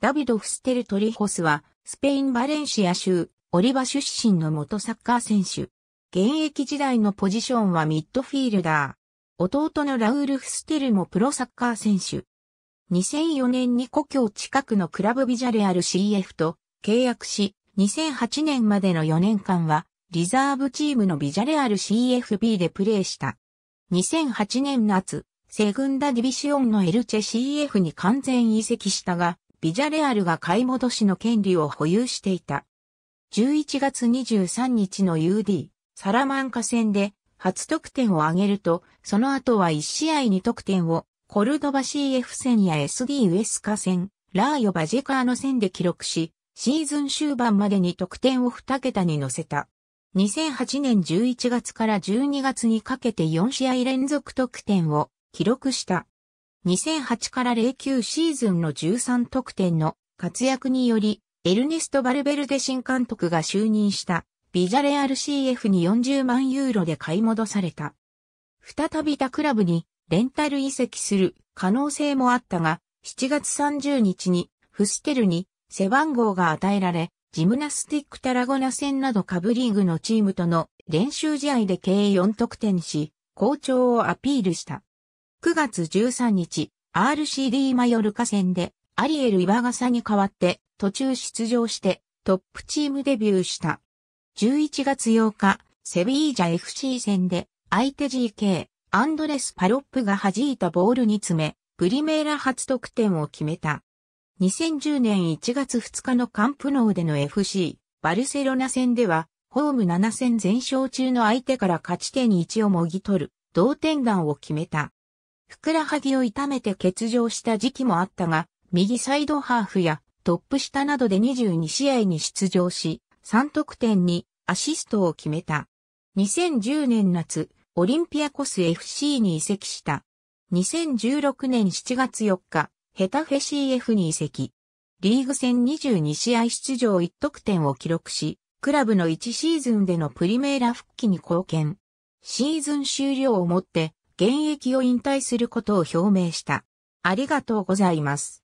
ダビド・フステルトリホスは、スペイン・バレンシア州、オリバ出身の元サッカー選手。現役時代のポジションはミッドフィールダー。弟のラウール・フステルもプロサッカー選手。2004年に故郷近くのクラブビジャレアル CF と契約し、2008年までの4年間は、リザーブチームのビジャレアル CFB でプレーした。2008年夏、セグンダディビシオンのエルチェ CF に完全移籍したが、ビジャレアルが買い戻しの権利を保有していた。11月23日の UD、サラマンカ戦で初得点を挙げると、その後は1試合に得点を、コルドバ CF 戦や SD ウエスカ戦、ラーヨバジェカーの戦で記録し、シーズン終盤までに得点を2桁に乗せた。2008年11月から12月にかけて4試合連続得点を記録した。2008から09シーズンの13得点の活躍により、エルネスト・バルベルデ新監督が就任したビジャレアル CF に40万ユーロで買い戻された。再び他クラブにレンタル移籍する可能性もあったが、7月30日にフステルに背番号が与えられ、ジムナスティックタラゴナ戦など下部リーグのチームとの練習試合で計4得点し、好調をアピールした。9月13日、RCD マヨルカ戦で、アリエル・イバガサに代わって、途中出場して、トップチームデビューした。11月8日、セビージャ FC 戦で、相手 GK、アンドレス・パロップが弾いたボールに詰め、プリメーラ初得点を決めた。2010年1月2日のカンプノーでの FC、バルセロナ戦では、ホーム7戦全勝中の相手から勝ち点1をもぎ取る、同点弾を決めた。ふくらはぎを痛めて欠場した時期もあったが、右サイドハーフやトップ下などで22試合に出場し、3得点にアシストを決めた。2010年夏、オリンピアコス FC に移籍した。2016年7月4日、ヘタフェ CF に移籍。リーグ戦22試合出場1得点を記録し、クラブの1シーズンでのプリメーラ復帰に貢献。シーズン終了をもって、現役を引退することを表明した。ありがとうございます。